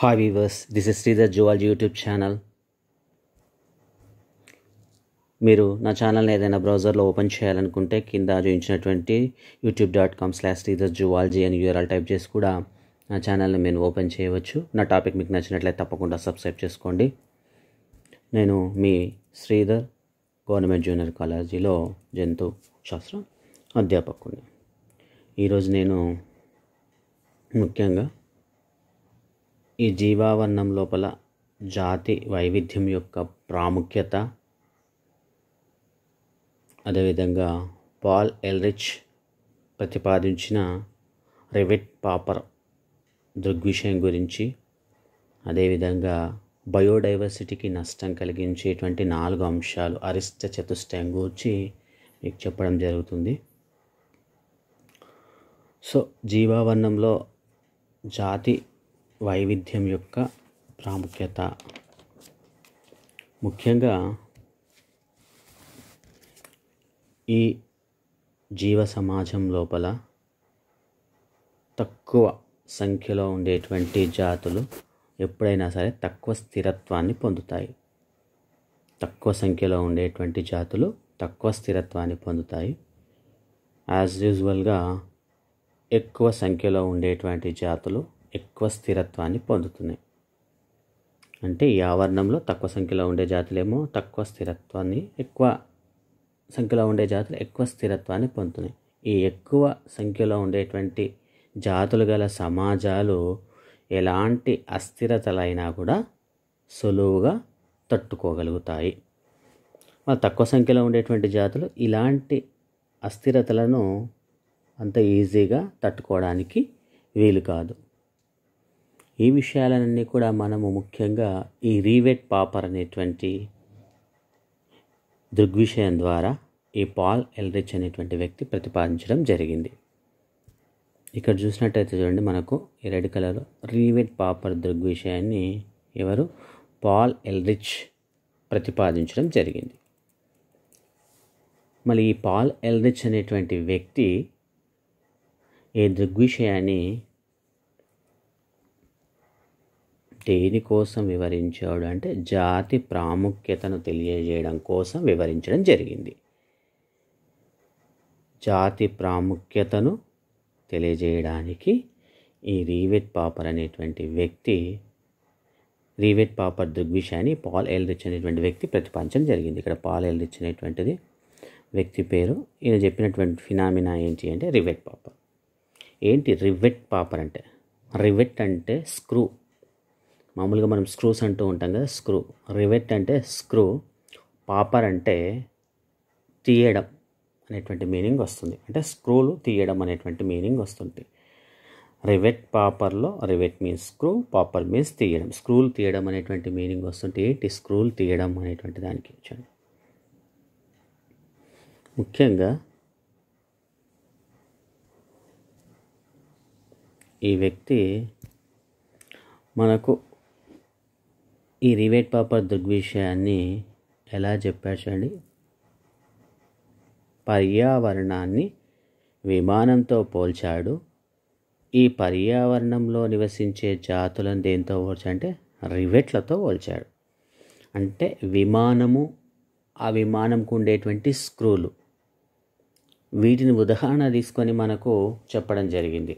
hi viewers this is Sridhar zoology YouTube channel మీరు నా ఛానల్ని ఏదైనా బ్రౌజర్లో ఓపెన్ చేయాలనుకుంటే కింద చూపించినటువంటి YouTube dot com slash Sridhar zoology అని యూఆర్ఎల్ టైప్ చేసి కూడా నా ఛానల్ని మేము ఓపెన్ చేయవచ్చు నా టాపిక్ మీకు నచ్చినట్లయితే తప్పకుండా సబ్స్క్రైబ్ చేసుకోండి నేను మీ శ్రీధర్ గవర్నమెంట్ జూనియర్ కాలేజీలో జంతు శాస్త్రం అధ్యాపకుడిని ఈరోజు నేను ముఖ్యంగా ఈ జీవావరణం లోపల జాతి వైవిధ్యం యొక్క ప్రాముఖ్యత అదేవిధంగా పాల్ ఎల్రిచ్ ప్రతిపాదించిన రివెట్ పాపర్ దృగ్విషయం గురించి అదేవిధంగా బయోడైవర్సిటీకి నష్టం కలిగించేటువంటి నాలుగు అంశాలు అరిష్ట చతుష్టయం గురించి మీకు చెప్పడం జరుగుతుంది సో జీవావర్ణంలో జాతి వైవిధ్యం యొక్క ప్రాముఖ్యత ముఖ్యంగా ఈ జీవ సమాజం లోపల తక్కువ సంఖ్యలో ఉండేటువంటి జాతులు ఎప్పుడైనా సరే తక్కువ స్థిరత్వాన్ని పొందుతాయి తక్కువ సంఖ్యలో ఉండేటువంటి జాతులు తక్కువ స్థిరత్వాన్ని పొందుతాయి యాజ్ యూజువల్గా ఎక్కువ సంఖ్యలో ఉండేటువంటి జాతులు ఎక్కువ స్థిరత్వాన్ని పొందుతున్నాయి అంటే ఈ ఆవరణంలో తక్కువ సంఖ్యలో ఉండే జాతులేమో తక్కువ స్థిరత్వాన్ని ఎక్కువ సంఖ్యలో ఉండే జాతులు ఎక్కువ స్థిరత్వాన్ని పొందుతున్నాయి ఈ ఎక్కువ సంఖ్యలో ఉండేటువంటి జాతులు గల సమాజాలు ఎలాంటి అస్థిరతలైనా కూడా సులువుగా తట్టుకోగలుగుతాయి మరి తక్కువ సంఖ్యలో ఉండేటువంటి జాతులు ఇలాంటి అస్థిరతలను అంత ఈజీగా తట్టుకోవడానికి వీలు కాదు ఈ విషయాలన్నీ కూడా మనము ముఖ్యంగా ఈ రీవెట్ పాపర్ అనేటువంటి దృగ్విషయం ద్వారా ఈ పాల్ ఎల్రిచ్ అనేటువంటి వ్యక్తి ప్రతిపాదించడం జరిగింది ఇక్కడ చూసినట్టయితే చూడండి మనకు ఈ రెడ్ కలర్ రీవెట్ పాపర్ దృగ్విషయాన్ని ఎవరు పాల్ ఎల్రిచ్ ప్రతిపాదించడం జరిగింది మళ్ళీ ఈ పాల్ ఎల్రిచ్ అనేటువంటి వ్యక్తి ఈ దృగ్విషయాన్ని దేనికోసం వివరించాడు అంటే జాతి ప్రాముఖ్యతను తెలియజేయడం కోసం వివరించడం జరిగింది జాతి ప్రాముఖ్యతను తెలియజేయడానికి ఈ రీవెట్ పాపర్ అనేటువంటి వ్యక్తి రీవెట్ పాపర్ దృగ్విషయాన్ని పాల్ ఎల్రిచ్ అనేటువంటి వ్యక్తి ప్రతిపంచం జరిగింది ఇక్కడ పాల్ ఎల్రిచ్ అనేటువంటిది వ్యక్తి పేరు ఈయన చెప్పినటువంటి ఫినామినా ఏంటి అంటే రివెట్ పాపర్ ఏంటి రివెట్ పాపర్ అంటే రివెట్ అంటే స్క్రూ మామూలుగా మనం స్క్రూస్ అంటూ ఉంటాం కదా స్క్రూ రివెట్ అంటే స్క్రూ పాపర్ అంటే తీయడం అనేటువంటి మీనింగ్ వస్తుంది అంటే స్క్రూలు తీయడం అనేటువంటి మీనింగ్ వస్తుంది రివెట్ పాపర్లో rivet means screw popper means తీయడం స్క్రూలు తీయడం అనేటువంటి మీనింగ్ వస్తుంటే ఏంటి స్క్రూలు తీయడం అనేటువంటి దానికి ఇచ్చాను ముఖ్యంగా ఈ వ్యక్తి మనకు ఈ రివేట్ పాపర్ దృగ్విషయాన్ని ఎలా చెప్పాడు చూడండి పర్యావరణాన్ని విమానంతో పోల్చాడు ఈ పర్యావరణంలో నివసించే జాతులను దేంతో పోల్చంటే రివెట్లతో పోల్చాడు అంటే విమానము ఆ విమానంకు ఉండేటువంటి స్క్రూలు వీటిని ఉదాహరణ తీసుకొని మనకు చెప్పడం జరిగింది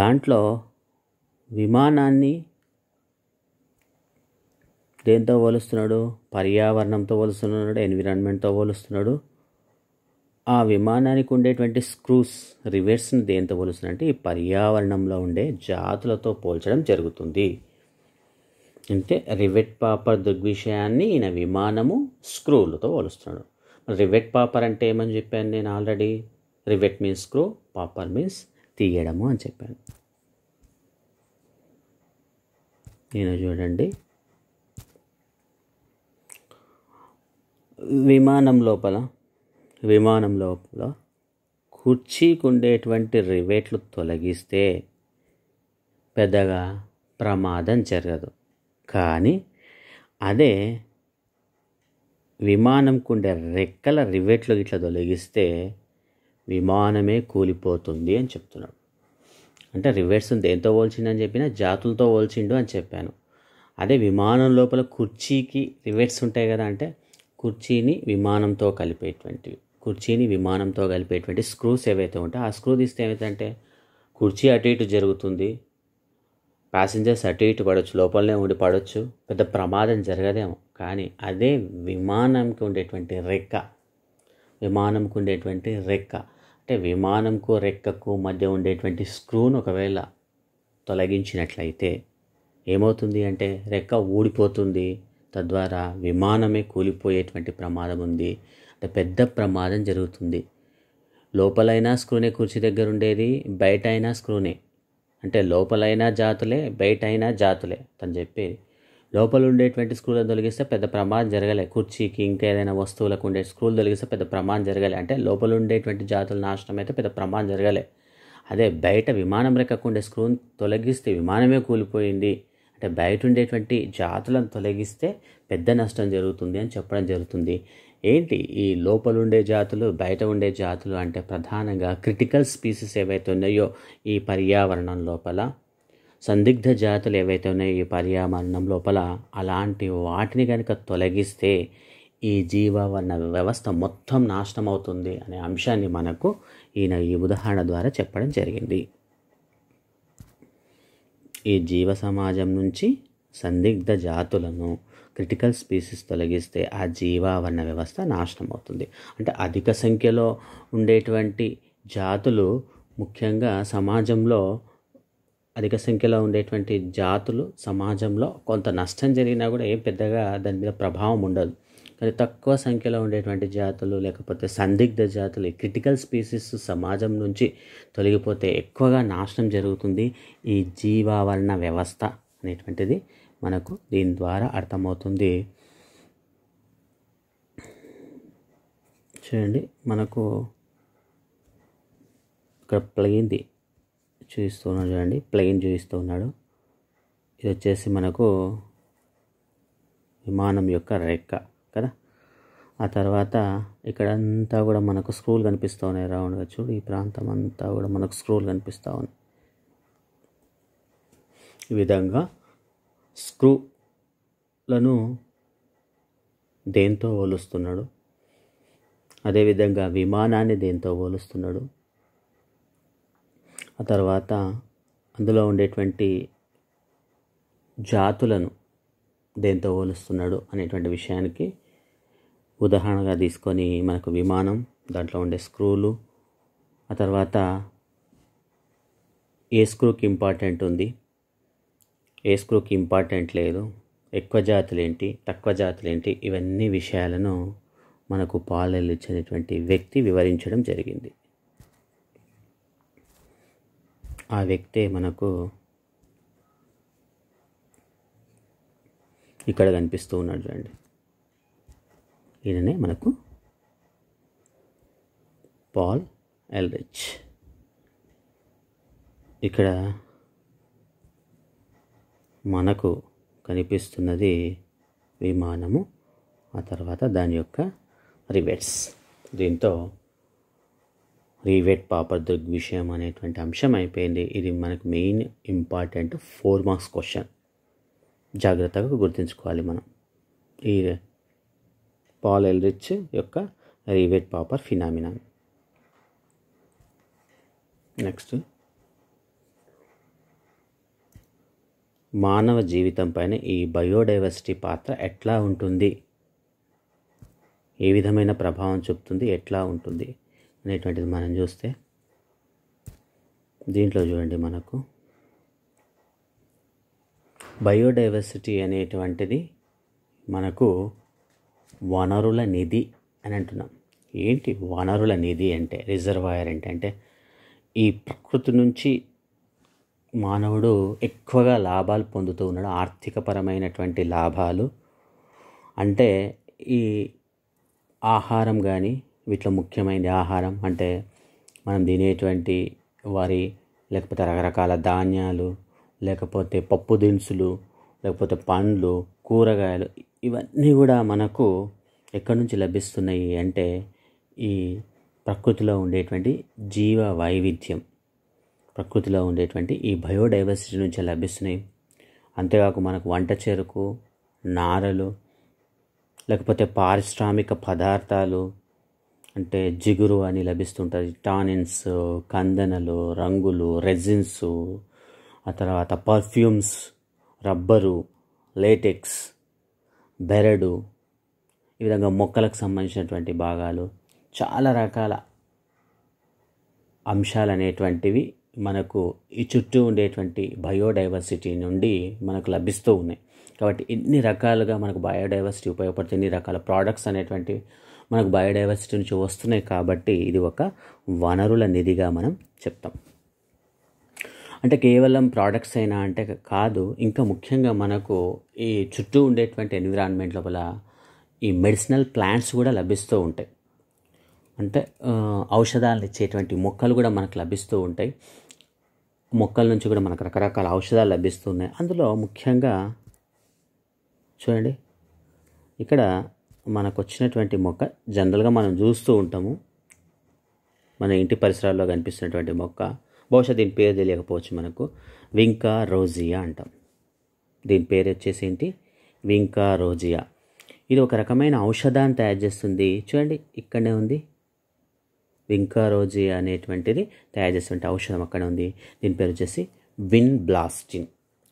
దాంట్లో విమానాన్ని దేంతో పోలుస్తున్నాడు పర్యావరణంతో పోలుస్తున్నాడు ఎన్విరాన్మెంట్తో పోలుస్తున్నాడు ఆ విమానానికి ఉండేటువంటి స్క్రూస్ రివర్స్ని దేంతో పోలుస్తున్నా అంటే ఈ పర్యావరణంలో ఉండే జాతులతో పోల్చడం జరుగుతుంది అంటే రివెట్ పాపర్ దృగ్విషయాన్ని ఈయన విమానము స్క్రూలతో పోలుస్తున్నాడు రివెట్ పాపర్ అంటే ఏమని చెప్పాను నేను already rivet means screw popper means తీయడము అని చెప్పాను నేను చూడండి విమానం లోపల విమానం లోపల కుర్చీకుండేటువంటి రివేట్లు తొలగిస్తే పెద్దగా ప్రమాదం జరగదు కానీ అదే విమానంకుండే రెక్కల రివేట్లు ఇట్లా తొలగిస్తే విమానమే కూలిపోతుంది అని చెప్తున్నాడు అంటే రివేట్స్ దేంతో పోల్చిండని చెప్పిన జాతులతో పోల్చిండు అని చెప్పాను అదే విమానం లోపల కుర్చీకి రివేట్స్ ఉంటాయి కదా అంటే కుర్చీని విమానంతో కలిపేటువంటివి కుర్చీని విమానంతో కలిపేటువంటి స్క్రూస్ ఏవైతే ఉంటాయో ఆ స్క్రూ తీస్తే ఏమైతే కుర్చీ అటు ఇటు జరుగుతుంది ప్యాసింజర్స్ అటు ఇటు పడవచ్చు లోపలనే ఉండి పడవచ్చు పెద్ద ప్రమాదం జరగదేమో కానీ అదే విమానంకి ఉండేటువంటి రెక్క విమానంకు ఉండేటువంటి రెక్క అంటే విమానంకు రెక్కకు మధ్య ఉండేటువంటి స్క్రూను ఒకవేళ తొలగించినట్లయితే ఏమవుతుంది అంటే రెక్క ఊడిపోతుంది తద్వారా విమానమే కూలిపోయేటువంటి ప్రమాదం ఉంది అంటే పెద్ద ప్రమాదం జరుగుతుంది లోపలైనా స్క్రూనే కుర్చీ దగ్గర ఉండేది బయట అయినా స్క్రూనే అంటే లోపలైనా జాతులే బయట అయినా జాతులే తను చెప్పేది లోపల ఉండేటువంటి స్క్రూలు తొలగిస్తే పెద్ద ప్రమాదం జరగలే కుర్చీకి ఇంకా ఏదైనా వస్తువులకు ఉండే స్క్రూలు తొలగిస్తే పెద్ద ప్రమాదం జరగలే అంటే లోపల ఉండేటువంటి జాతుల నాశనం అయితే పెద్ద ప్రమాదం జరగలే అదే బయట విమానం రెక్కకుండే స్క్రూని తొలగిస్తే విమానమే కూలిపోయింది అంటే బయట ఉండేటువంటి జాతులను తొలగిస్తే పెద్ద నష్టం జరుగుతుంది అని చెప్పడం జరుగుతుంది ఏంటి ఈ లోపల ఉండే జాతులు బయట ఉండే జాతులు అంటే ప్రధానంగా క్రిటికల్ స్పీసీస్ ఏవైతే ఉన్నాయో ఈ పర్యావరణం లోపల సందిగ్ధ జాతులు ఏవైతే ఉన్నాయో ఈ పర్యావరణం లోపల అలాంటి వాటిని కనుక తొలగిస్తే ఈ జీవావరణ వ్యవస్థ మొత్తం నాశనం అవుతుంది అనే అంశాన్ని మనకు ఈయన ఈ ఉదాహరణ ద్వారా చెప్పడం జరిగింది ఈ జీవ సమాజం నుంచి సందిగ్ధ జాతులను క్రిటికల్ స్పీసీస్ తొలగిస్తే ఆ జీవావరణ వ్యవస్థ నాశనం అవుతుంది అంటే అధిక సంఖ్యలో ఉండేటువంటి జాతులు ముఖ్యంగా సమాజంలో అధిక సంఖ్యలో ఉండేటువంటి జాతులు సమాజంలో కొంత నష్టం జరిగినా కూడా ఏం పెద్దగా దాని మీద ప్రభావం ఉండదు కానీ తక్కువ సంఖ్యలో ఉండేటువంటి జాతులు లేకపోతే సందిగ్ధ జాతులు క్రిటికల్ స్పీసీస్ సమాజం నుంచి తొలగిపోతే ఎక్కువగా నాశనం జరుగుతుంది ఈ జీవావరణ వ్యవస్థ అనేటువంటిది మనకు దీని ద్వారా అర్థమవుతుంది చూడండి మనకు ఇక్కడ ప్లెయిన్ది చూపిస్తూ ఉన్నాడు చూడండి ప్లెయిన్ చూపిస్తూ ఉన్నాడు ఇది వచ్చేసి మనకు విమానం యొక్క రెక్క ఆ తర్వాత ఇక్కడంతా కూడా మనకు స్క్రూలు కనిపిస్తూ ఉన్నాయి రౌండ్గా చూడు ఈ ప్రాంతం అంతా కూడా మనకు స్క్రూలు కనిపిస్తూ ఉన్నాయి ఈ విధంగా స్క్రూలను దేంతో పోలుస్తున్నాడు అదేవిధంగా విమానాన్ని దేంతో పోలుస్తున్నాడు ఆ తర్వాత అందులో ఉండేటువంటి జాతులను దేంతో పోలుస్తున్నాడు అనేటువంటి విషయానికి ఉదాహరణగా తీసుకొని మనకు విమానం దాంట్లో ఉండే స్క్రూలు ఆ తర్వాత ఏ స్క్రూకి ఇంపార్టెంట్ ఉంది ఏ స్క్రూకి ఇంపార్టెంట్ లేదు ఎక్కువ జాతులు ఏంటి తక్కువ జాతులు ఏంటి ఇవన్నీ విషయాలను మనకు పాలెలు ఇచ్చినటువంటి వ్యక్తి వివరించడం జరిగింది ఆ వ్యక్తే మనకు ఇక్కడ కనిపిస్తూ ఉన్నాడు చూడండి ఈయననే మనకు పాల్ ఎల్రిచ్ ఇక్కడ మనకు కనిపిస్తున్నది విమానము ఆ తర్వాత దాని యొక్క రివెట్స్ దీంతో రివెట్ పాపర్ దృగ్విషయం అనేటువంటి అంశం అయిపోయింది ఇది మనకు main important four marks question జాగ్రత్తగా గుర్తుంచుకోవాలి మనం ఈ పాల్ ఎల్రిచ్ యొక్క రీవేట్ పాపర్ ఫినామినా నెక్స్ట్ మానవ జీవితం పైన ఈ బయోడైవర్సిటీ పాత్ర ఎట్లా ఉంటుంది ఏ విధమైన ప్రభావం చూపుతుంది ఎట్లా ఉంటుంది అనేటువంటిది మనం చూస్తే దీంట్లో చూడండి మనకు బయోడైవర్సిటీ అనేటువంటిది మనకు వనరుల నిధి అని అంటున్నాం ఏంటి వనరుల నిధి అంటే రిజర్వాయర్ అంటే అంటే ఈ ప్రకృతి నుంచి మానవుడు ఎక్కువగా లాభాలు పొందుతూ ఉన్నాడు ఆర్థికపరమైనటువంటి లాభాలు అంటే ఈ ఆహారం కానీ వీటిలో ముఖ్యమైనది ఆహారం అంటే మనం తినేటువంటి వారి లేకపోతే రకరకాల ధాన్యాలు లేకపోతే పప్పు దినుసులు లేకపోతే పండ్లు కూరగాయలు ఇవన్నీ కూడా మనకు ఎక్కడి నుంచి లభిస్తున్నాయి అంటే ఈ ప్రకృతిలో ఉండేటువంటి జీవ వైవిధ్యం ప్రకృతిలో ఉండేటువంటి ఈ బయోడైవర్సిటీ నుంచి లభిస్తున్నాయి అంతేకాక మనకు వంట చెరుకు నారలు లేకపోతే పారిశ్రామిక పదార్థాలు అంటే జిగురు అని లభిస్తుంటుంది టానిన్స్ కందనలు రంగులు రెజిన్స్ ఆ తర్వాత పర్ఫ్యూమ్స్ రబ్బరు లేటెక్స్ బెరడు ఈ విధంగా మొక్కలకు సంబంధించినటువంటి భాగాలు చాలా రకాల అంశాలు అనేటువంటివి మనకు ఈ చుట్టూ ఉండేటువంటి బయోడైవర్సిటీ నుండి మనకు లభిస్తూ ఉన్నాయి కాబట్టి ఇన్ని రకాలుగా మనకు బయోడైవర్సిటీ ఉపయోగపడుతుంది ఇన్ని రకాల ప్రోడక్ట్స్ అనేటువంటివి మనకు బయోడైవర్సిటీ నుంచి వస్తున్నాయి కాబట్టి ఇది ఒక వనరుల నిధిగా మనం చెప్తాం అంటే కేవలం ప్రోడక్ట్స్ అయినా అంటే కాదు ఇంకా ముఖ్యంగా మనకు ఈ చుట్టూ ఉండేటువంటి ఎన్విరాన్మెంట్ లోపల ఈ మెడిసినల్ ప్లాంట్స్ కూడా లభిస్తూ ఉంటాయి అంటే ఔషధాలను ఇచ్చేటువంటి మొక్కలు కూడా మనకు లభిస్తూ ఉంటాయి మొక్కల నుంచి కూడా మనకు రకరకాల ఔషధాలు లభిస్తున్నాయి అందులో ముఖ్యంగా చూడండి ఇక్కడ మనకు వచ్చినటువంటి మొక్క జనరల్గా మనం చూస్తూ ఉంటాము మన ఇంటి పరిసరాల్లో కనిపిస్తున్నటువంటి మొక్క బహుశా దీని పేరు తెలియకపోవచ్చు మనకు వింకా రోజియా అంటాం దీని పేరు వచ్చేసి ఏంటి వింకా రోజియా ఇది ఒక రకమైన ఔషధాన్ని తయారు చేస్తుంది చూడండి ఇక్కడనే ఉంది వింకా రోజియా అనేటువంటిది తయారు చేస్తుంటే ఔషధం అక్కడే ఉంది దీని పేరు వచ్చేసి విన్ బ్లాస్టిన్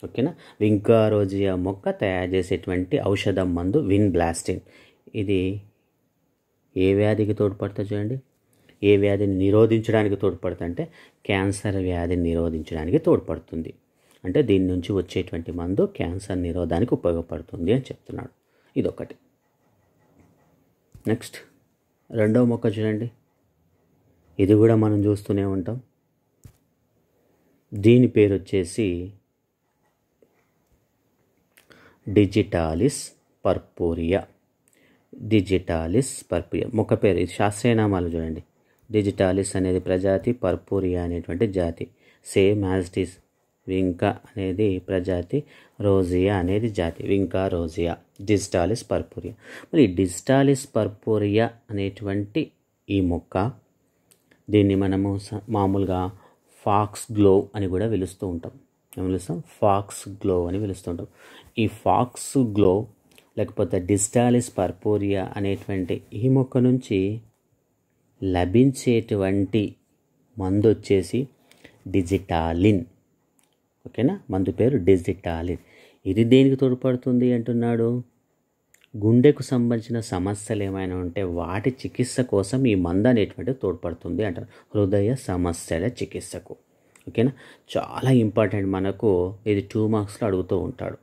ఓకేనా వింకా రోజియా మొక్క తయారు చేసేటువంటి ఔషధం మందు విన్ బ్లాస్టిన్ ఇది ఏ వ్యాధికి తోడ్పడుతుంది చూడండి ఏ వ్యాధిని నిరోధించడానికి తోడ్పడుతుందంటే క్యాన్సర్ వ్యాధిని నిరోధించడానికి తోడ్పడుతుంది అంటే దీని నుంచి వచ్చేటువంటి మందు క్యాన్సర్ నిరోధానికి ఉపయోగపడుతుంది అని చెప్తున్నాడు ఇదొకటి నెక్స్ట్ రెండవ మొక్క చూడండి ఇది కూడా మనం చూస్తూనే ఉంటాం దీని పేరు వచ్చేసి డిజిటాలిస్ పర్పూరియా డిజిటాలిస్ పర్పూరియా మొక్క పేరు ఇది శాస్త్రీయనామాలు చూడండి డిజిటాలిస్ అనేది ప్రజాతి పర్పూరియా అనేటువంటి జాతి సేమ్ యాజ్ వింకా అనేది ప్రజాతి రోజియా అనేది జాతి వింకా రోజియా డిజిటాలిస్ పర్పూరియా మరి డిజిటాలిస్ పర్పూరియా అనేటువంటి ఈ మొక్క దీన్ని మనము మామూలుగా ఫాక్స్ గ్లో అని కూడా పిలుస్తూ ఉంటాం ఏం పిలుస్తాం ఫాక్స్ గ్లో అని పిలుస్తూ ఉంటాం ఈ ఫాక్స్ గ్లో లేకపోతే డిజిటాలిస్ పర్పూరియా అనేటువంటి ఈ మొక్క నుంచి లభించేటువంటి మందు వచ్చేసి డిజిటాలిన్ ఓకేనా మందు పేరు డిజిటాలిన్ ఇది దేనికి తోడ్పడుతుంది అంటున్నాడు గుండెకు సంబంధించిన సమస్యలు ఏమైనా ఉంటే వాటి చికిత్స కోసం ఈ మందు అనేటువంటిది తోడ్పడుతుంది అంటారు హృదయ సమస్యల చికిత్సకు ఓకేనా చాలా ఇంపార్టెంట్ మనకు ఇది టూ మార్క్స్లో అడుగుతూ ఉంటాడు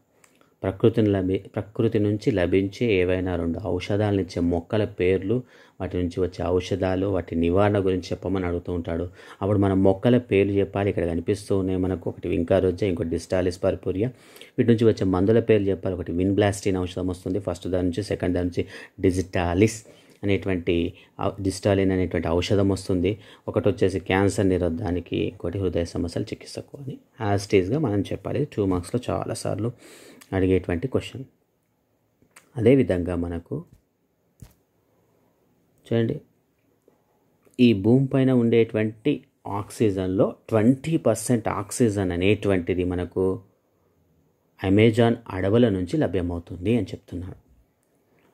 ప్రకృతిని లభి ప్రకృతి నుంచి లభించే ఏవైనా రెండు ఔషధాలను ఇచ్చే మొక్కల పేర్లు వాటి నుంచి వచ్చే ఔషధాలు వాటి నివారణ గురించి చెప్పమని అడుగుతూ ఉంటాడు అప్పుడు మనం మొక్కల పేర్లు చెప్పాలి ఇక్కడ కనిపిస్తూ ఉన్నాయి మనకు ఒకటి వింకారోజా ఇంకోటి డిస్టాలిస్ పర్పూరియా వీటి నుంచి వచ్చే మందుల పేర్లు చెప్పాలి ఒకటి విన్ బ్లాస్టిన్ ఔషధం వస్తుంది ఫస్ట్ దాని నుంచి సెకండ్ దాని నుంచి డిజిటాలిస్ అనేటువంటి డిస్టాలిన్ అనేటువంటి ఔషధం వస్తుంది ఒకటి వచ్చేసి క్యాన్సర్ నిరోధానికి ఇంకోటి హృదయ సమస్యలు చికిత్సకు అని యాజ్టీజ్గా మనం చెప్పాలి టూ మార్క్స్లో చాలాసార్లు అడిగేటువంటి క్వశ్చన్ అదేవిధంగా మనకు చూడండి ఈ భూమి పైన ఉండేటువంటి ఆక్సిజన్లో ట్వంటీ పర్సెంట్ ఆక్సిజన్ అనేటువంటిది మనకు అమెజాన్ అడవుల నుంచి లభ్యమవుతుంది అని చెప్తున్నారు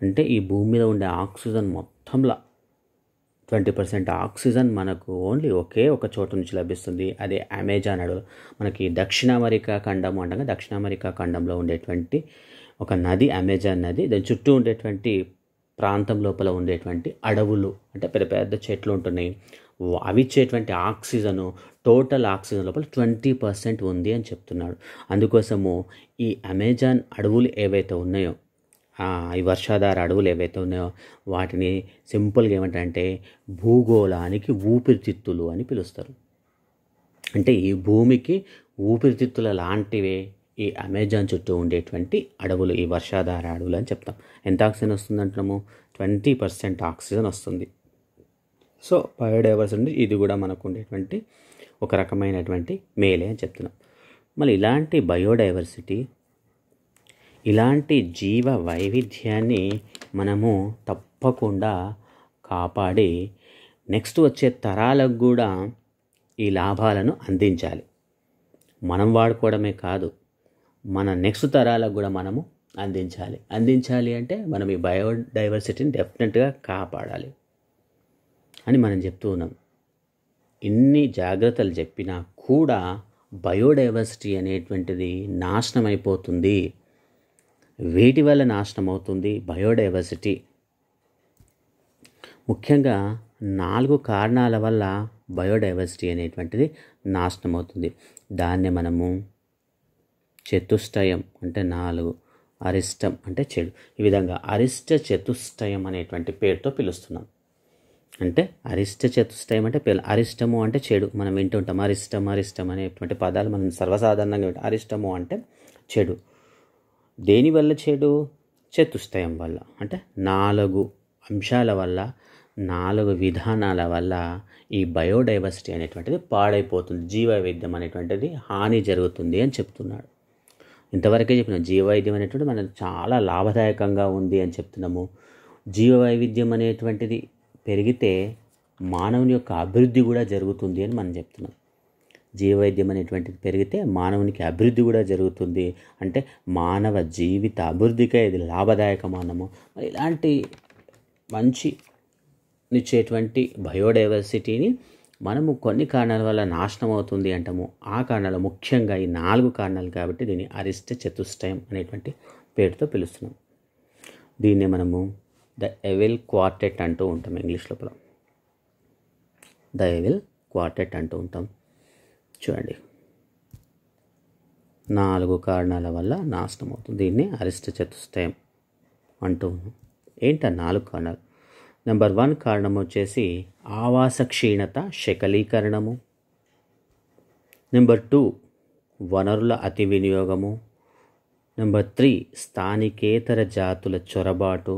అంటే ఈ భూమి మీద ఉండే ఆక్సిజన్ మొత్తంలో ట్వంటీ పర్సెంట్ ఆక్సిజన్ మనకు ఓన్లీ ఒకే ఒక చోట నుంచి లభిస్తుంది అదే అమెజాన్ అడవులు మనకి దక్షిణ అమెరికా ఖండం అంటే దక్షిణ అమెరికా ఖండంలో ఉండేటువంటి ఒక నది అమెజాన్ నది దాని చుట్టూ ఉండేటువంటి ప్రాంతం లోపల ఉండేటువంటి అడవులు అంటే పెద్ద పెద్ద చెట్లు ఉంటున్నాయి అవి ఇచ్చేటువంటి ఆక్సిజను టోటల్ ఆక్సిజన్ లోపల ట్వంటీ పర్సెంట్ ఉంది అని చెప్తున్నాడు అందుకోసము ఈ అమెజాన్ అడవులు ఏవైతే ఉన్నాయో ఈ వర్షాధార అడవులు ఏవైతే ఉన్నాయో వాటిని సింపుల్గా ఏమిటంటే భూగోళానికి ఊపిరితిత్తులు అని పిలుస్తారు అంటే ఈ భూమికి ఊపిరితిత్తుల లాంటివే ఈ అమెజాన్ చుట్టూ ఉండేటువంటి అడవులు ఈ వర్షాధార అడవులు అని చెప్తాం ఎంత ఆక్సిజన్ వస్తుంది అంటున్నాము ట్వంటీ పర్సెంట్ ఆక్సిజన్ వస్తుంది సో బయోడైవర్సిటీ ఇది కూడా మనకు ఉండేటువంటి ఒక రకమైనటువంటి మేలే అని చెప్తున్నాం మళ్ళీ ఇలాంటి బయోడైవర్సిటీ ఇలాంటి జీవ వైవిధ్యాన్ని మనము తప్పకుండా కాపాడి నెక్స్ట్ వచ్చే తరాలకు కూడా ఈ లాభాలను అందించాలి మనం వాడుకోవడమే కాదు మన నెక్స్ట్ తరాలకు కూడా మనము అందించాలి అందించాలి అంటే మనం ఈ బయోడైవర్సిటీని డెఫినెట్గా కాపాడాలి అని మనం చెప్తూ ఉన్నాం ఇన్ని జాగ్రత్తలు చెప్పినా కూడా బయోడైవర్సిటీ అనేటువంటిది నాశనం అయిపోతుంది వీటి వల్ల నాశనం అవుతుంది బయోడైవర్సిటీ ముఖ్యంగా నాలుగు కారణాల వల్ల బయోడైవర్సిటీ అనేటువంటిది నాశనం అవుతుంది దాన్ని మనము చతుష్టయం అంటే నాలుగు అరిష్టం అంటే చెడు ఈ విధంగా అరిష్ట చతుష్టయం అనేటువంటి పేరుతో పిలుస్తున్నాం అంటే అరిష్ట చతుష్టయం అంటే పిల్ల అరిష్టము అంటే చెడు మనం వింటుంటాం అరిష్టం అరిష్టం అనేటువంటి పదాలు మనం సర్వసాధారణంగా అరిష్టము అంటే చెడు దేనివల్ల చెడు చతుష్టయం వల్ల అంటే నాలుగు అంశాల వల్ల నాలుగు విధానాల వల్ల ఈ బయోడైవర్సిటీ అనేటువంటిది పాడైపోతుంది జీవవైద్యం అనేటువంటిది హాని జరుగుతుంది అని చెప్తున్నాడు ఇంతవరకే చెప్పిన జీవవైద్యం అనేటువంటిది మనకు చాలా లాభదాయకంగా ఉంది అని చెప్తున్నాము జీవవైవిధ్యం అనేటువంటిది పెరిగితే మానవుని యొక్క అభివృద్ధి కూడా జరుగుతుంది అని మనం చెప్తున్నాం జీవవైద్యం అనేటువంటిది పెరిగితే మానవునికి అభివృద్ధి కూడా జరుగుతుంది అంటే మానవ జీవిత అభివృద్ధికే ఇది లాభదాయకమానము మరి ఇలాంటి మంచి నిచ్చేటువంటి బయోడైవర్సిటీని మనము కొన్ని కారణాల వల్ల నాశనం అవుతుంది అంటాము ఆ కారణాలు ముఖ్యంగా ఈ నాలుగు కారణాలు కాబట్టి దీన్ని అరిష్ట చతుష్టయం అనేటువంటి పేరుతో పిలుస్తున్నాం దీన్ని మనము ద ఎవిల్ క్వార్టెట్ అంటూ ఉంటాం ఇంగ్లీష్ లోపల ద ఎవిల్ క్వార్టెట్ అంటూ ఉంటాం చూడండి నాలుగు కారణాల వల్ల నాశనం అవుతుంది దీన్ని అరిష్ట చతుష్టయం అంటూ ఏంట నాలుగు కారణాలు నెంబర్ వన్ కారణం వచ్చేసి ఆవాస క్షీణత శకలీకరణము నెంబర్ టూ వనరుల అతి వినియోగము నెంబర్ త్రీ స్థానికేతర జాతుల చొరబాటు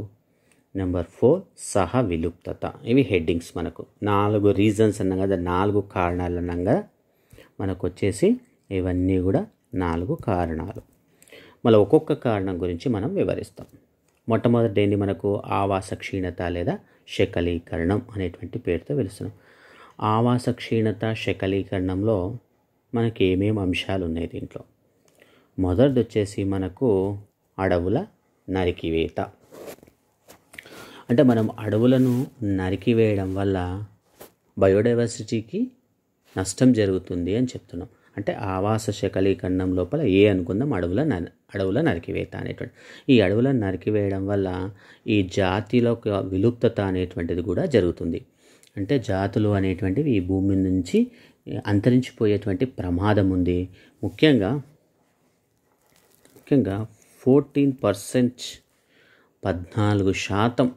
నెంబర్ ఫోర్ సహ విలుప్తత ఇవి హెడ్డింగ్స్ మనకు నాలుగు రీజన్స్ అన్నాం కదా నాలుగు కారణాలు అన్నాం కదా మనకు వచ్చేసి ఇవన్నీ కూడా నాలుగు కారణాలు మళ్ళీ ఒక్కొక్క కారణం గురించి మనం వివరిస్తాం మొట్టమొదటి ఏంటి మనకు ఆవాస క్షీణత లేదా శకలీకరణం అనేటువంటి పేరుతో పిలుస్తున్నాం ఆవాస క్షీణత శకలీకరణంలో మనకి ఏమేమి అంశాలు ఉన్నాయి దీంట్లో మొదటిది వచ్చేసి మనకు అడవుల నరికివేత అంటే మనం అడవులను నరికివేయడం వల్ల బయోడైవర్సిటీకి నష్టం జరుగుతుంది అని చెప్తున్నాం అంటే ఆవాస ఖండం లోపల ఏ అనుకుందాం అడవుల అడవుల నరికివేత అనేటువంటి ఈ అడవులను నరికివేయడం వల్ల ఈ జాతిలో విలుప్తత అనేటువంటిది కూడా జరుగుతుంది అంటే జాతులు అనేటువంటివి ఈ భూమి నుంచి అంతరించిపోయేటువంటి ప్రమాదం ఉంది ముఖ్యంగా ముఖ్యంగా ఫోర్టీన్ పర్సెంట్ పద్నాలుగు శాతం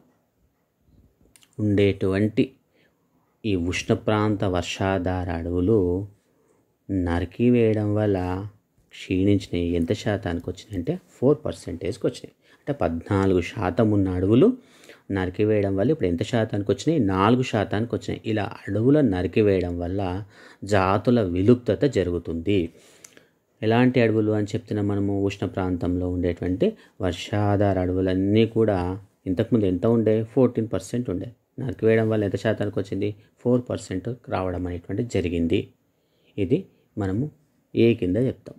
ఉండేటువంటి ఈ ఉష్ణ ప్రాంత వర్షాధార అడవులు నరికి వేయడం వల్ల క్షీణించినాయి ఎంత శాతానికి వచ్చినాయంటే ఫోర్ పర్సెంటేజ్కి వచ్చినాయి అంటే పద్నాలుగు శాతం ఉన్న అడవులు నరికి వేయడం వల్ల ఇప్పుడు ఎంత శాతానికి వచ్చినాయి నాలుగు శాతానికి వచ్చినాయి ఇలా అడవుల వేయడం వల్ల జాతుల విలుప్తత జరుగుతుంది ఎలాంటి అడవులు అని చెప్తున్నా మనము ఉష్ణ ప్రాంతంలో ఉండేటువంటి వర్షాధార అడవులన్నీ కూడా ఇంతకుముందు ఎంత ఉండే ఫోర్టీన్ పర్సెంట్ ఉండే నాకు వేయడం వల్ల ఎంత శాతానికి వచ్చింది ఫోర్ పర్సెంట్ రావడం అనేటువంటి జరిగింది ఇది మనము ఏ కింద చెప్తాం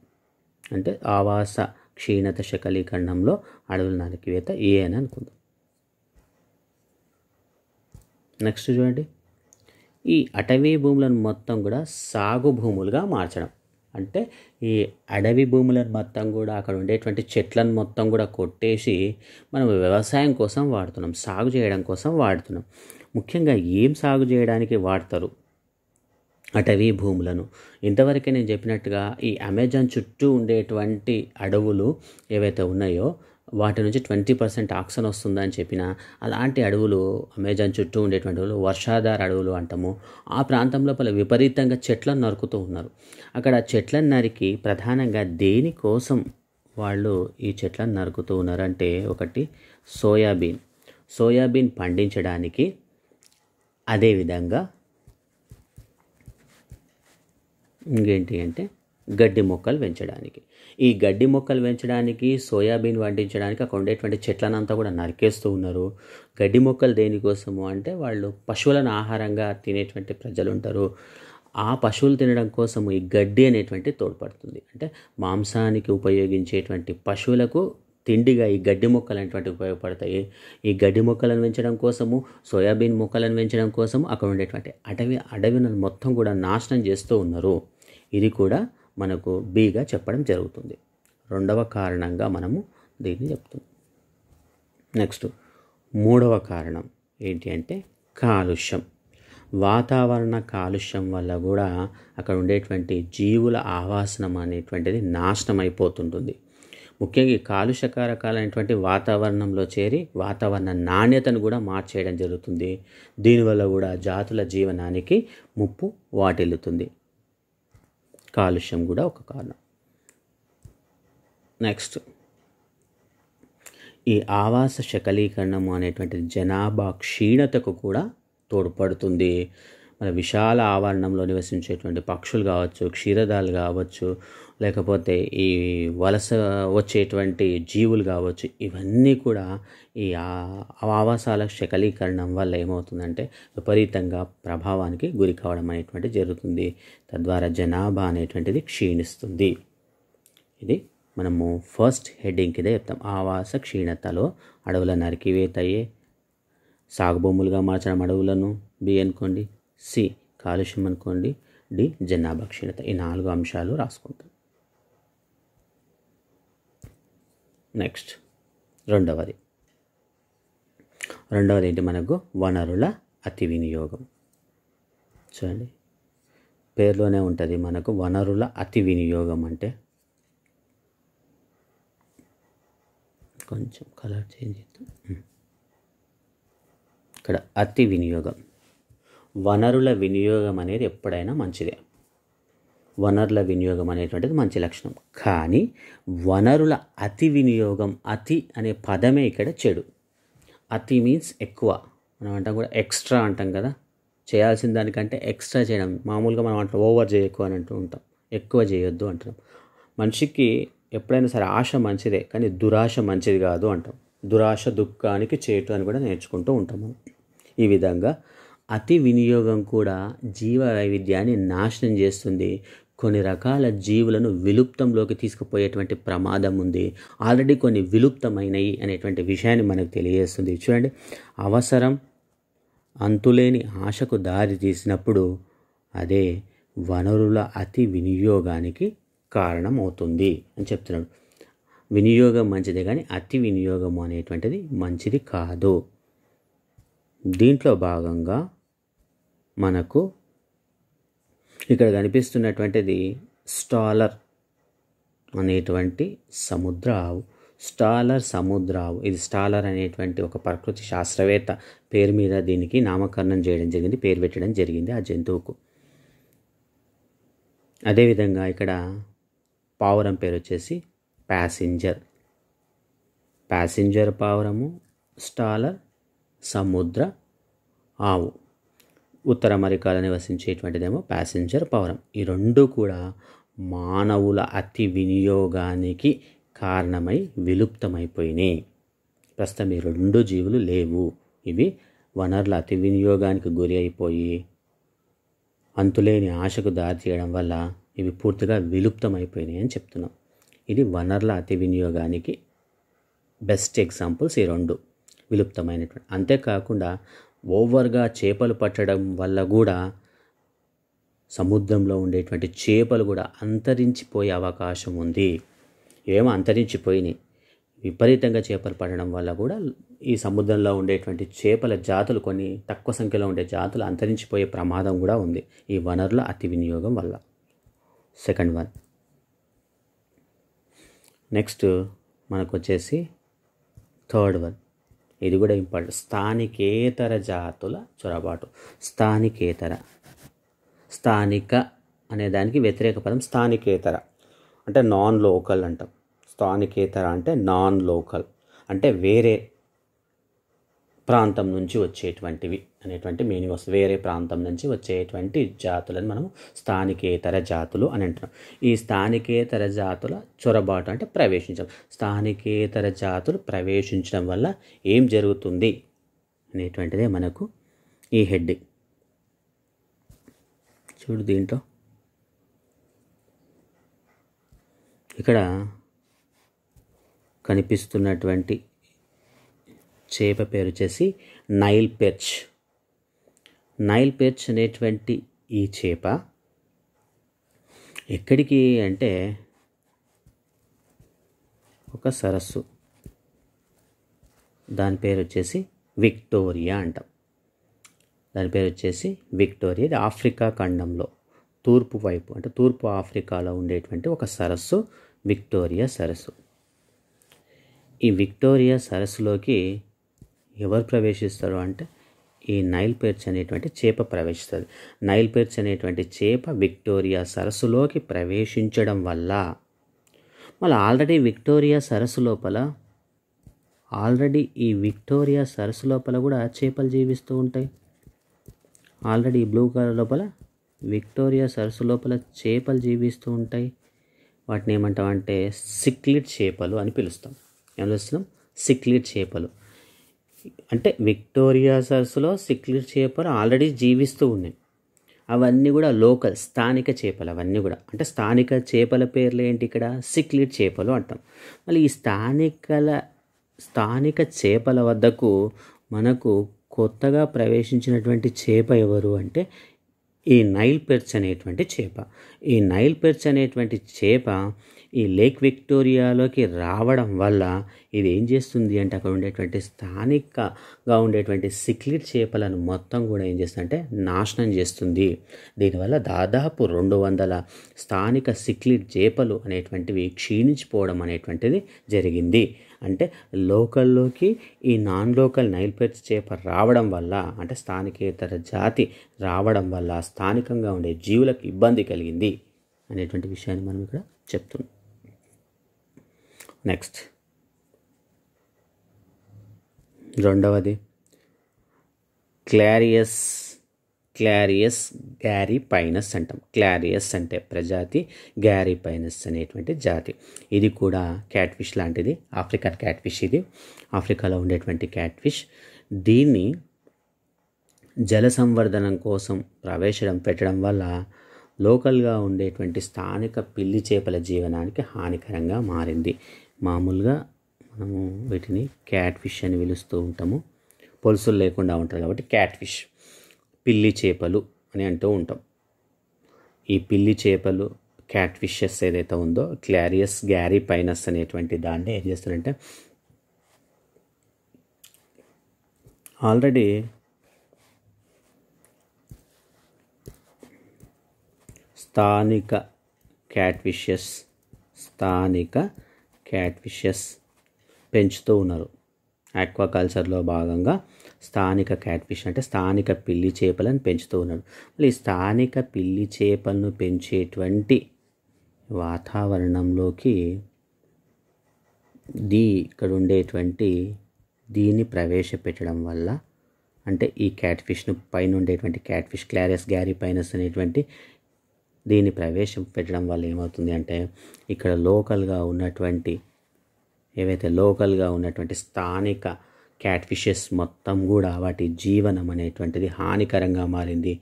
అంటే ఆవాస క్షీణత శకలీకరణంలో అడవుల నరికివేత ఏ అని అనుకుందాం నెక్స్ట్ చూడండి ఈ అటవీ భూములను మొత్తం కూడా సాగు భూములుగా మార్చడం అంటే ఈ అడవి భూములను మొత్తం కూడా అక్కడ ఉండేటువంటి చెట్లను మొత్తం కూడా కొట్టేసి మనం వ్యవసాయం కోసం వాడుతున్నాం సాగు చేయడం కోసం వాడుతున్నాం ముఖ్యంగా ఏం సాగు చేయడానికి వాడతారు అటవీ భూములను ఇంతవరకే నేను చెప్పినట్టుగా ఈ అమెజాన్ చుట్టూ ఉండేటువంటి అడవులు ఏవైతే ఉన్నాయో వాటి నుంచి ట్వంటీ పర్సెంట్ ఆక్సిజన్ వస్తుందని చెప్పిన అలాంటి అడవులు అమెజాన్ చుట్టూ ఉండేటువంటి అడవులు వర్షాధార అడవులు అంటాము ఆ ప్రాంతంలో పలు విపరీతంగా చెట్లను నరుకుతూ ఉన్నారు అక్కడ చెట్లను నరికి ప్రధానంగా దేనికోసం వాళ్ళు ఈ చెట్లను నరుకుతూ ఉన్నారంటే ఒకటి సోయాబీన్ సోయాబీన్ పండించడానికి అదేవిధంగా ఇంకేంటి అంటే గడ్డి మొక్కలు పెంచడానికి ఈ గడ్డి మొక్కలు పెంచడానికి సోయాబీన్ వండించడానికి అక్కడ ఉండేటువంటి చెట్లనంతా కూడా నరికేస్తూ ఉన్నారు గడ్డి మొక్కలు దేనికోసము అంటే వాళ్ళు పశువులను ఆహారంగా తినేటువంటి ప్రజలు ఉంటారు ఆ పశువులు తినడం కోసము ఈ గడ్డి అనేటువంటి తోడ్పడుతుంది అంటే మాంసానికి ఉపయోగించేటువంటి పశువులకు తిండిగా ఈ గడ్డి మొక్కలు అనేటువంటి ఉపయోగపడతాయి ఈ గడ్డి మొక్కలను పెంచడం కోసము సోయాబీన్ మొక్కలను పెంచడం కోసం అక్కడ ఉండేటువంటి అటవీ అడవిని మొత్తం కూడా నాశనం చేస్తూ ఉన్నారు ఇది కూడా మనకు బీగా చెప్పడం జరుగుతుంది రెండవ కారణంగా మనము దీన్ని చెప్తుంది నెక్స్ట్ మూడవ కారణం ఏంటి అంటే కాలుష్యం వాతావరణ కాలుష్యం వల్ల కూడా అక్కడ ఉండేటువంటి జీవుల ఆవాసనం అనేటువంటిది నాశనం అయిపోతుంటుంది ముఖ్యంగా ఈ కాలుష్య కారకాలైనటువంటి వాతావరణంలో చేరి వాతావరణ నాణ్యతను కూడా మార్చేయడం జరుగుతుంది దీనివల్ల కూడా జాతుల జీవనానికి ముప్పు వాటిల్లుతుంది కాలుష్యం కూడా ఒక కారణం నెక్స్ట్ ఈ ఆవాస శకలీకరణము అనేటువంటి జనాభా క్షీణతకు కూడా తోడ్పడుతుంది మన విశాల ఆవరణంలో నివసించేటువంటి పక్షులు కావచ్చు క్షీరదాలు కావచ్చు లేకపోతే ఈ వలస వచ్చేటువంటి జీవులు కావచ్చు ఇవన్నీ కూడా ఈ ఆవాసాల శకలీకరణం వల్ల ఏమవుతుందంటే విపరీతంగా ప్రభావానికి గురి కావడం అనేటువంటి జరుగుతుంది తద్వారా జనాభా అనేటువంటిది క్షీణిస్తుంది ఇది మనము ఫస్ట్ హెడ్డింగ్ కింద చెప్తాం ఆవాస క్షీణతలో అడవుల నరికివేతయ్యే సాగుభూములుగా మార్చడం అడవులను బి అనుకోండి సి కాలుష్యం అనుకోండి డి జనాభా క్షీణత ఈ నాలుగు అంశాలు రాసుకుంటాం నెక్స్ట్ రెండవది రెండవది ఏంటి మనకు వనరుల అతి వినియోగం చూడండి పేరులోనే ఉంటుంది మనకు వనరుల అతి వినియోగం అంటే కొంచెం కలర్ చేంజ్ చేద్దాం ఇక్కడ అతి వినియోగం వనరుల వినియోగం అనేది ఎప్పుడైనా మంచిదే వనరుల వినియోగం అనేటువంటిది మంచి లక్షణం కానీ వనరుల అతి వినియోగం అతి అనే పదమే ఇక్కడ చెడు అతి మీన్స్ ఎక్కువ మనం అంటాం కూడా ఎక్స్ట్రా అంటాం కదా చేయాల్సిన దానికంటే ఎక్స్ట్రా చేయడం మామూలుగా మనం అంటాం ఓవర్ చేయకు అని అంటూ ఉంటాం ఎక్కువ చేయొద్దు అంటున్నాం మనిషికి ఎప్పుడైనా సరే ఆశ మంచిదే కానీ దురాశ మంచిది కాదు అంటాం దురాశ దుఃఖానికి చేటు అని కూడా నేర్చుకుంటూ ఉంటాం మనం ఈ విధంగా అతి వినియోగం కూడా జీవ వైవిధ్యాన్ని నాశనం చేస్తుంది కొన్ని రకాల జీవులను విలుప్తంలోకి తీసుకుపోయేటువంటి ప్రమాదం ఉంది ఆల్రెడీ కొన్ని విలుప్తమైనవి అనేటువంటి విషయాన్ని మనకు తెలియజేస్తుంది చూడండి అవసరం అంతులేని ఆశకు దారి తీసినప్పుడు అదే వనరుల అతి వినియోగానికి కారణం అవుతుంది అని చెప్తున్నాడు వినియోగం మంచిది కానీ అతి వినియోగం అనేటువంటిది మంచిది కాదు దీంట్లో భాగంగా మనకు ఇక్కడ కనిపిస్తున్నటువంటిది స్టాలర్ అనేటువంటి సముద్ర ఆవు స్టాలర్ సముద్రావు ఇది స్టాలర్ అనేటువంటి ఒక ప్రకృతి శాస్త్రవేత్త పేరు మీద దీనికి నామకరణం చేయడం జరిగింది పేరు పెట్టడం జరిగింది ఆ జంతువుకు అదేవిధంగా ఇక్కడ పావురం పేరు వచ్చేసి ప్యాసింజర్ ప్యాసింజర్ పావురము స్టాలర్ సముద్ర ఆవు ఉత్తర అమెరికాలో నివసించేటువంటిదేమో ప్యాసింజర్ పౌరం ఈ రెండు కూడా మానవుల అతి వినియోగానికి కారణమై విలుప్తమైపోయినాయి ప్రస్తుతం ఈ రెండు జీవులు లేవు ఇవి వనరుల అతి వినియోగానికి గురి అయిపోయి అంతులేని ఆశకు దారి తీయడం వల్ల ఇవి పూర్తిగా విలుప్తమైపోయినాయి అని చెప్తున్నాం ఇది వనరుల అతి వినియోగానికి బెస్ట్ ఎగ్జాంపుల్స్ ఈ రెండు విలుప్తమైనటువంటి అంతేకాకుండా ఓవర్గా చేపలు పట్టడం వల్ల కూడా సముద్రంలో ఉండేటువంటి చేపలు కూడా అంతరించిపోయే అవకాశం ఉంది ఏమో అంతరించిపోయినాయి విపరీతంగా చేపలు పడడం వల్ల కూడా ఈ సముద్రంలో ఉండేటువంటి చేపల జాతులు కొన్ని తక్కువ సంఖ్యలో ఉండే జాతులు అంతరించిపోయే ప్రమాదం కూడా ఉంది ఈ వనరుల అతి వినియోగం వల్ల సెకండ్ వన్ నెక్స్ట్ మనకు వచ్చేసి థర్డ్ వన్ ఇది కూడా ఇంపార్టెంట్ స్థానికేతర జాతుల చొరబాటు స్థానికేతర స్థానిక అనే దానికి వ్యతిరేక పదం స్థానికేతర అంటే నాన్ లోకల్ అంటాం స్థానికేతర అంటే నాన్ లోకల్ అంటే వేరే ప్రాంతం నుంచి వచ్చేటువంటివి అనేటువంటి మీనింగ్ వస్తుంది వేరే ప్రాంతం నుంచి వచ్చేటువంటి జాతులను మనం స్థానికేతర జాతులు అని అంటున్నాం ఈ స్థానికేతర జాతుల చొరబాటు అంటే ప్రవేశించడం స్థానికేతర జాతులు ప్రవేశించడం వల్ల ఏం జరుగుతుంది అనేటువంటిదే మనకు ఈ హెడ్డింగ్ చూడు దీంట్లో ఇక్కడ కనిపిస్తున్నటువంటి చేప పేరు వచ్చేసి నైల్ పెర్చ్ నైల్ పెర్చ్ అనేటువంటి ఈ చేప ఎక్కడికి అంటే ఒక సరస్సు దాని పేరు వచ్చేసి విక్టోరియా అంటాం దాని పేరు వచ్చేసి విక్టోరియా ఇది ఆఫ్రికా ఖండంలో తూర్పు వైపు అంటే తూర్పు ఆఫ్రికాలో ఉండేటువంటి ఒక సరస్సు విక్టోరియా సరస్సు ఈ విక్టోరియా సరస్సులోకి ఎవరు ప్రవేశిస్తారు అంటే ఈ నైల్ పెర్చ్ అనేటువంటి చేప ప్రవేశిస్తుంది నైల్ పెర్చ్ అనేటువంటి చేప విక్టోరియా సరస్సులోకి ప్రవేశించడం వల్ల మళ్ళీ ఆల్రెడీ విక్టోరియా సరస్సు లోపల ఆల్రెడీ ఈ విక్టోరియా సరస్సు లోపల కూడా చేపలు జీవిస్తూ ఉంటాయి ఆల్రెడీ బ్లూ కలర్ లోపల విక్టోరియా సరస్సు లోపల చేపలు జీవిస్తూ ఉంటాయి వాటిని ఏమంటామంటే సిక్లిడ్ చేపలు అని పిలుస్తాం ఏమని పిలుస్తున్నాం సిక్లిడ్ చేపలు అంటే విక్టోరియా సరస్సులో సిక్లిడ్ చేపలు ఆల్రెడీ జీవిస్తూ ఉన్నాయి అవన్నీ కూడా లోకల్ స్థానిక చేపలు అవన్నీ కూడా అంటే స్థానిక చేపల పేర్లు ఏంటి ఇక్కడ సిక్లిడ్ చేపలు అంటాం మళ్ళీ ఈ స్థానికల స్థానిక చేపల వద్దకు మనకు కొత్తగా ప్రవేశించినటువంటి చేప ఎవరు అంటే ఈ నైల్ పెర్చ్ అనేటువంటి చేప ఈ నైల్ పెర్చ్ అనేటువంటి చేప ఈ లేక్ విక్టోరియాలోకి రావడం వల్ల ఇది ఏం చేస్తుంది అంటే అక్కడ ఉండేటువంటి స్థానికగా ఉండేటువంటి సిక్లిట్ చేపలను మొత్తం కూడా ఏం చేస్తుంది అంటే నాశనం చేస్తుంది దీనివల్ల దాదాపు రెండు వందల స్థానిక సిక్లిట్ చేపలు అనేటువంటివి క్షీణించిపోవడం అనేటువంటిది జరిగింది అంటే లోకల్లోకి ఈ నాన్ లోకల్ నైల్పెట్స్ చేప రావడం వల్ల అంటే స్థానికేతర జాతి రావడం వల్ల స్థానికంగా ఉండే జీవులకు ఇబ్బంది కలిగింది అనేటువంటి విషయాన్ని మనం ఇక్కడ చెప్తున్నాం నెక్స్ట్ రెండవది క్లారియస్ క్లారియస్ గ్యారీ పైనస్ అంటాం క్లారియస్ అంటే ప్రజాతి గ్యారీ పైనస్ అనేటువంటి జాతి ఇది కూడా క్యాట్ఫిష్ లాంటిది ఆఫ్రికన్ క్యాట్ఫిష్ ఇది ఆఫ్రికాలో ఉండేటువంటి క్యాట్ఫిష్ దీన్ని జల సంవర్ధనం కోసం ప్రవేశం పెట్టడం వల్ల లోకల్గా ఉండేటువంటి స్థానిక పిల్లి చేపల జీవనానికి హానికరంగా మారింది మామూలుగా మనము వీటిని క్యాట్ ఫిష్ అని పిలుస్తూ ఉంటాము పొలుసులు లేకుండా ఉంటారు కాబట్టి క్యాట్ ఫిష్ పిల్లి చేపలు అని అంటూ ఉంటాం ఈ పిల్లి చేపలు క్యాట్ ఫిషెస్ ఏదైతే ఉందో క్లారియస్ గ్యారీ పైనస్ అనేటువంటి దాన్ని ఏం చేస్తారంటే ఆల్రెడీ స్థానిక క్యాట్ ఫిషెస్ స్థానిక క్యాట్ ఫిషెస్ పెంచుతూ ఉన్నారు ఆక్వా కల్చర్లో భాగంగా స్థానిక క్యాట్ఫిష్ అంటే స్థానిక పిల్లి చేపలను పెంచుతూ ఉన్నారు మళ్ళీ స్థానిక పిల్లి చేపలను పెంచేటువంటి వాతావరణంలోకి దీ ఇక్కడ ఉండేటువంటి దీన్ని ప్రవేశపెట్టడం వల్ల అంటే ఈ క్యాట్ఫిష్ను పైన ఉండేటువంటి క్యాట్ఫిష్ క్లారెస్ గ్యారీ పైనస్ అనేటువంటి దీన్ని ప్రవేశం పెట్టడం వల్ల ఏమవుతుంది అంటే ఇక్కడ లోకల్గా ఉన్నటువంటి ఏవైతే లోకల్గా ఉన్నటువంటి స్థానిక క్యాట్ ఫిషెస్ మొత్తం కూడా వాటి జీవనం అనేటువంటిది హానికరంగా మారింది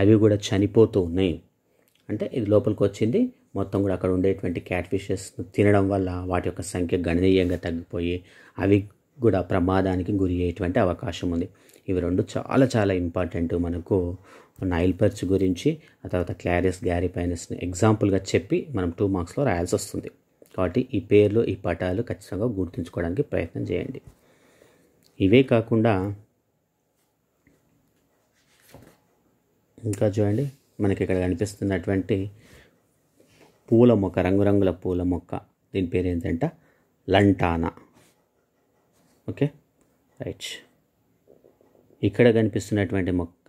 అవి కూడా చనిపోతూ ఉన్నాయి అంటే ఇది లోపలికి వచ్చింది మొత్తం కూడా అక్కడ ఉండేటువంటి క్యాట్ ఫిషెస్ తినడం వల్ల వాటి యొక్క సంఖ్య గణనీయంగా తగ్గిపోయి అవి కూడా ప్రమాదానికి గురి అయ్యేటువంటి అవకాశం ఉంది ఇవి రెండు చాలా చాలా ఇంపార్టెంట్ మనకు నైల్ పర్చ్ గురించి ఆ తర్వాత క్లారిస్ గ్యారీ పైనస్ని ఎగ్జాంపుల్గా చెప్పి మనం టూ మార్క్స్లో రాయాల్సి వస్తుంది కాబట్టి ఈ పేర్లు ఈ పటాలు ఖచ్చితంగా గుర్తుంచుకోవడానికి ప్రయత్నం చేయండి ఇవే కాకుండా ఇంకా చూడండి మనకి ఇక్కడ కనిపిస్తున్నటువంటి పూల మొక్క రంగురంగుల పూల మొక్క దీని పేరు ఏంటంట లంటానా ఓకే రైట్ ఇక్కడ కనిపిస్తున్నటువంటి మొక్క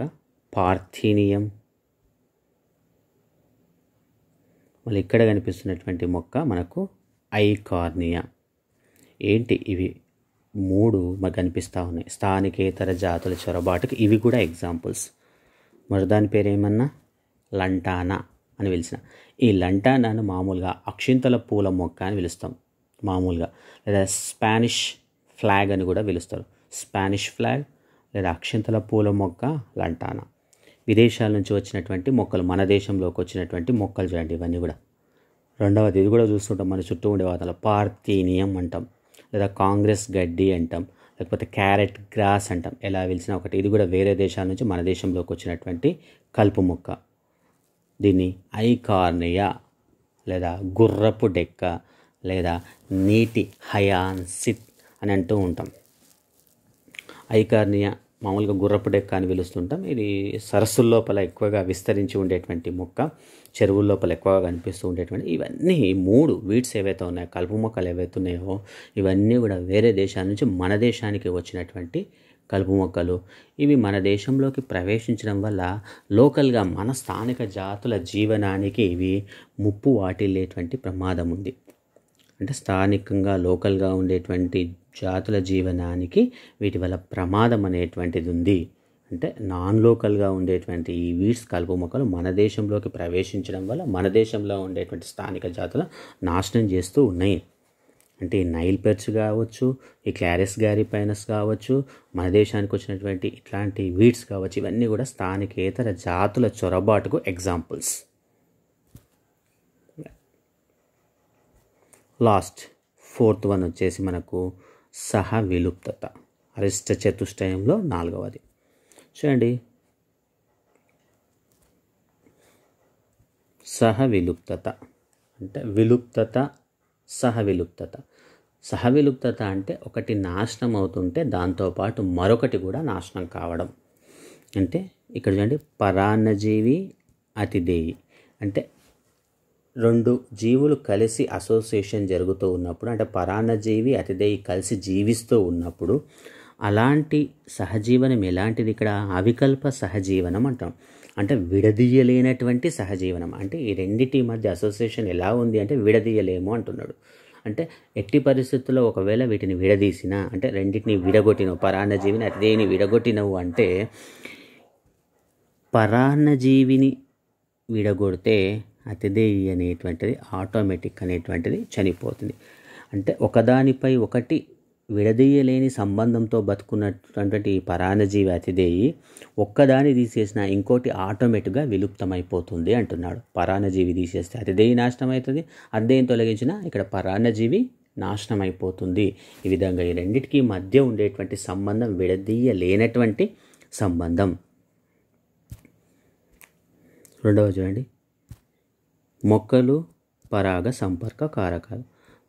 పార్థీనియం మళ్ళీ ఇక్కడ కనిపిస్తున్నటువంటి మొక్క మనకు ఐకార్నియా ఏంటి ఇవి మూడు మాకు కనిపిస్తూ ఉన్నాయి స్థానికేతర జాతుల చొరబాటుకు ఇవి కూడా ఎగ్జాంపుల్స్ మరి దాని పేరు ఏమన్నా లంటానా అని పిలిచిన ఈ లంటానాను మామూలుగా అక్షింతల పూల మొక్క అని పిలుస్తాం మామూలుగా లేదా స్పానిష్ ఫ్లాగ్ అని కూడా పిలుస్తారు స్పానిష్ ఫ్లాగ్ లేదా అక్షింతల పూల మొక్క లంటానా విదేశాల నుంచి వచ్చినటువంటి మొక్కలు మన దేశంలోకి వచ్చినటువంటి మొక్కలు చూడండి ఇవన్నీ కూడా రెండవది ఇది కూడా చూస్తుంటాం మన చుట్టూ ఉండే వాతావరణం పార్థీనియం అంటాం లేదా కాంగ్రెస్ గడ్డి అంటాం లేకపోతే క్యారెట్ గ్రాస్ అంటాం ఎలా పిలిచినా ఒకటి ఇది కూడా వేరే దేశాల నుంచి మన దేశంలోకి వచ్చినటువంటి కలుపు మొక్క దీన్ని ఐకార్నియా లేదా గుర్రపు డెక్క లేదా నీటి హయాన్సిత్ అని అంటూ ఉంటాం ఐకార్నియా మామూలుగా గుర్రపు డెక్క అని పిలుస్తుంటాం ఇది సరస్సు లోపల ఎక్కువగా విస్తరించి ఉండేటువంటి మొక్క చెరువు లోపల ఎక్కువగా కనిపిస్తూ ఉండేటువంటి ఇవన్నీ మూడు వీడ్స్ ఏవైతే ఉన్నాయో కలుపు మొక్కలు ఏవైతే ఉన్నాయో ఇవన్నీ కూడా వేరే దేశాల నుంచి మన దేశానికి వచ్చినటువంటి కలుపు మొక్కలు ఇవి మన దేశంలోకి ప్రవేశించడం వల్ల లోకల్గా మన స్థానిక జాతుల జీవనానికి ఇవి ముప్పు వాటిల్లేటువంటి ప్రమాదం ఉంది అంటే స్థానికంగా లోకల్గా ఉండేటువంటి జాతుల జీవనానికి వీటి వల్ల ప్రమాదం అనేటువంటిది ఉంది అంటే నాన్ లోకల్గా ఉండేటువంటి ఈ వీడ్స్ కలుపు మొక్కలు మన దేశంలోకి ప్రవేశించడం వల్ల మన దేశంలో ఉండేటువంటి స్థానిక జాతుల నాశనం చేస్తూ ఉన్నాయి అంటే ఈ నైల్ పెర్చ్ కావచ్చు ఈ క్లారెస్ గారి పైనస్ కావచ్చు మన దేశానికి వచ్చినటువంటి ఇట్లాంటి వీడ్స్ కావచ్చు ఇవన్నీ కూడా స్థానికేతర జాతుల చొరబాటుకు ఎగ్జాంపుల్స్ లాస్ట్ ఫోర్త్ వన్ వచ్చేసి మనకు సహ విలుప్తత అరిష్ట చతుష్టయంలో నాలుగవది చూడండి సహ విలుప్తత అంటే విలుప్తత సహ విలుప్తత సహ విలుప్తత అంటే ఒకటి నాశనం అవుతుంటే దాంతోపాటు మరొకటి కూడా నాశనం కావడం అంటే ఇక్కడ చూడండి పరాన్నజీవి అతిదేయి అంటే రెండు జీవులు కలిసి అసోసియేషన్ జరుగుతూ ఉన్నప్పుడు అంటే పరాన్నజీవి అతిదేయి కలిసి జీవిస్తూ ఉన్నప్పుడు అలాంటి సహజీవనం ఎలాంటిది ఇక్కడ అవికల్ప సహజీవనం అంటాం అంటే విడదీయలేనటువంటి సహజీవనం అంటే ఈ రెండిటి మధ్య అసోసియేషన్ ఎలా ఉంది అంటే విడదీయలేము అంటున్నాడు అంటే ఎట్టి పరిస్థితుల్లో ఒకవేళ వీటిని విడదీసిన అంటే రెండింటిని విడగొట్టినవు పరాన్నజీవిని అతిథేయిని విడగొట్టినవు అంటే పరాన్నజీవిని విడగొడితే అతిదేవి అనేటువంటిది ఆటోమేటిక్ అనేటువంటిది చనిపోతుంది అంటే ఒకదానిపై ఒకటి విడదీయలేని సంబంధంతో బతుకున్నటువంటి పరాణజీవి అతిదేయి ఒక్కదాని తీసేసిన ఇంకోటి ఆటోమేటిక్గా విలుప్తమైపోతుంది అంటున్నాడు పరాణజీవి తీసేస్తే అతిదేయి నాశనం అవుతుంది అద్దెని తొలగించిన ఇక్కడ పరాణజీవి నాశనం అయిపోతుంది ఈ విధంగా ఈ రెండింటికి మధ్య ఉండేటువంటి సంబంధం విడదీయలేనటువంటి సంబంధం రెండవ చూడండి మొక్కలు పరాగ సంపర్క కారకాలు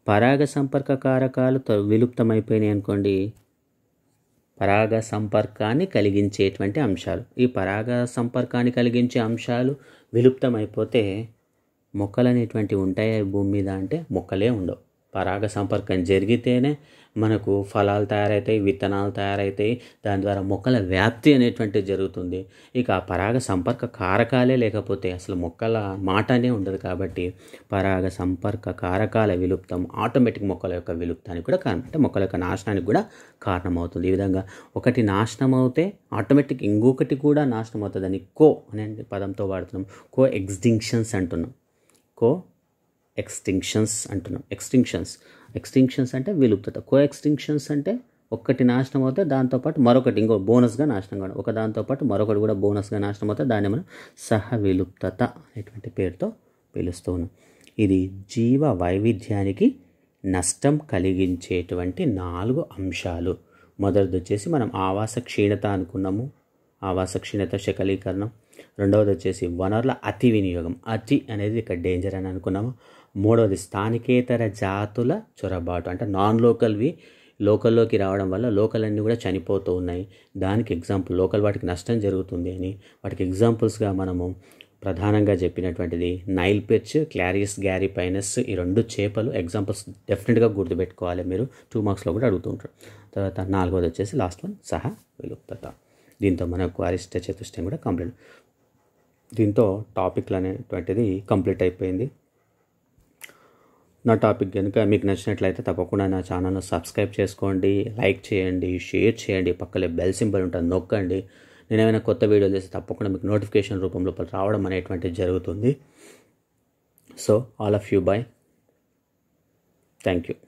పరాగ సంపర్క కారకాలు విలుప్తమైపోయినాయి అనుకోండి పరాగ సంపర్కాన్ని కలిగించేటువంటి అంశాలు ఈ పరాగ సంపర్కాన్ని కలిగించే అంశాలు విలుప్తమైపోతే మొక్కలు అనేటువంటివి ఉంటాయి భూమి మీద అంటే మొక్కలే ఉండవు పరాగ సంపర్కం జరిగితేనే మనకు ఫలాలు తయారవుతాయి విత్తనాలు తయారవుతాయి దాని ద్వారా మొక్కల వ్యాప్తి అనేటువంటిది జరుగుతుంది ఇక పరాగ సంపర్క కారకాలే లేకపోతే అసలు మొక్కల మాటనే ఉండదు కాబట్టి పరాగ సంపర్క కారకాల విలుప్తం ఆటోమేటిక్ మొక్కల యొక్క విలుప్తానికి కూడా కారణం అంటే మొక్కల యొక్క నాశనానికి కూడా కారణమవుతుంది ఈ విధంగా ఒకటి నాశనం అవుతే ఆటోమేటిక్ ఇంకొకటి కూడా నాశనం అవుతుంది అని కో అనే పదంతో వాడుతున్నాం కో ఎగ్జింక్షన్స్ అంటున్నాం కో ఎక్స్టింక్షన్స్ అంటున్నాం ఎక్స్టింక్షన్స్ ఎక్స్టింక్షన్స్ అంటే విలుప్తత కో ఎక్స్టింక్షన్స్ అంటే ఒక్కటి నాశనం అవుతే దాంతోపాటు మరొకటి ఇంకో బోనస్గా నాశనం కావడం ఒక దాంతోపాటు మరొకటి కూడా బోనస్గా నాశనం అవుతే దాన్ని మనం సహ విలుప్తత అనేటువంటి పేరుతో పిలుస్తూ ఉన్నాం ఇది జీవ వైవిధ్యానికి నష్టం కలిగించేటువంటి నాలుగు అంశాలు మొదటిది వచ్చేసి మనం ఆవాస క్షీణత అనుకున్నాము ఆవాస క్షీణత శకలీకరణం రెండవది వచ్చేసి వనరుల అతి వినియోగం అతి అనేది ఇక్కడ డేంజర్ అని అనుకున్నాము మూడవది స్థానికేతర జాతుల చొరబాటు అంటే నాన్ లోకల్వి లోకల్లోకి రావడం వల్ల లోకల్ అన్నీ కూడా చనిపోతూ ఉన్నాయి దానికి ఎగ్జాంపుల్ లోకల్ వాటికి నష్టం జరుగుతుంది అని వాటికి ఎగ్జాంపుల్స్గా మనము ప్రధానంగా చెప్పినటువంటిది Nile perch Clarias gariepinus రెండు చేపలు ఎగ్జాంపుల్స్ డెఫినెట్గా గుర్తుపెట్టుకోవాలి మీరు టూ మార్క్స్లో కూడా అడుగుతుంటారు తర్వాత నాలుగోది వచ్చేసి లాస్ట్ వన్ సహా విలుప్త దీంతో మనకు అరిష్ట చతుష్టయం కూడా కంప్లీట్ దీంతో టాపిక్లు అనేటువంటిది కంప్లీట్ అయిపోయింది నా టాపిక్ కనుక మీకు నచ్చినట్లయితే తప్పకుండా నా ఛానల్ను సబ్స్క్రైబ్ చేసుకోండి లైక్ చేయండి షేర్ చేయండి పక్కలే బెల్ సింబల్ ఉంటుంది నొక్కండి నేను ఏమైనా కొత్త వీడియోలు చేస్తే తప్పకుండా మీకు నోటిఫికేషన్ రూపంలో రావడం అనేటువంటిది జరుగుతుంది so all of you bye thank you